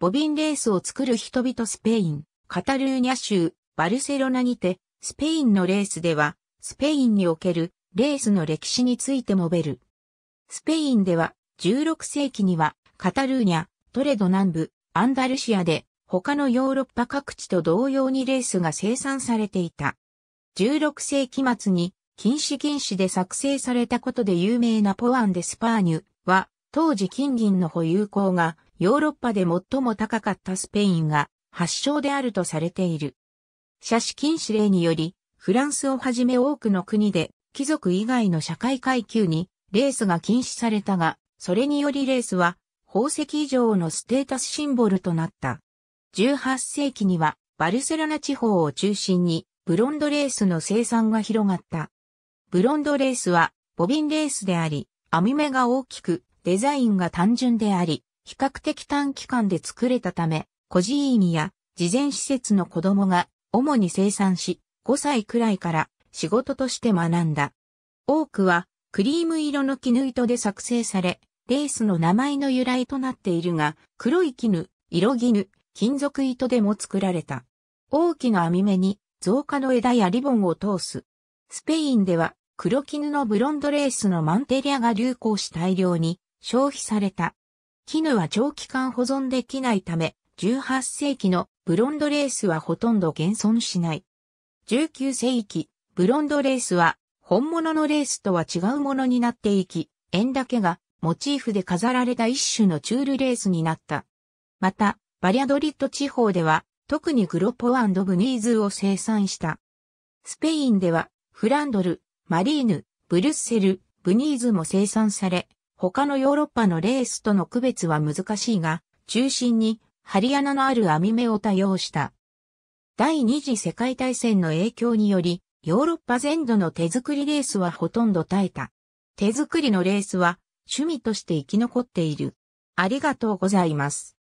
ボビンレースを作る人々スペイン、カタルーニャ州、バルセロナにて、スペインのレースでは、スペインにおけるレースの歴史について述べる。スペインでは、16世紀には、カタルーニャ、トレド南部、アンダルシアで、他のヨーロッパ各地と同様にレースが生産されていた。16世紀末に、禁止禁止で作成されたことで有名なポアン・デ・スパーニュは、当時金銀の保有口がヨーロッパで最も高かったスペインが発祥であるとされている。社死禁止令により、フランスをはじめ多くの国で貴族以外の社会階級にレースが禁止されたが、それによりレースは宝石以上のステータスシンボルとなった。18世紀にはバルセロナ地方を中心にブロンドレースの生産が広がった。ブロンドレースはボビンレースであり、網目が大きくデザインが単純であり、比較的短期間で作れたため、孤児院や事前施設の子供が主に生産し、5歳くらいから仕事として学んだ。多くはクリーム色の絹糸で作成され、レースの名前の由来となっているが、黒い絹、色絹、金属糸でも作られた。大きな網目に造花の枝やリボンを通す。スペインでは黒絹のブロンドレースのマンテリアが流行し大量に消費された。絹は長期間保存できないため、18世紀のブロンドレースはほとんど現存しない。19世紀、ブロンドレースは本物のレースとは違うものになっていき、円だけがモチーフで飾られた一種のチュールレースになった。また、バリアドリッド地方では、特にグロポブニーズを生産した。スペインでは、フランドル、マリーヌ、ブルッセル、ブニーズも生産され、他のヨーロッパのレースとの区別は難しいが、中心に針穴のある網目を多用した。第二次世界大戦の影響により、ヨーロッパ全土の手作りレースはほとんど耐えた。手作りのレースは趣味として生き残っている。ありがとうございます。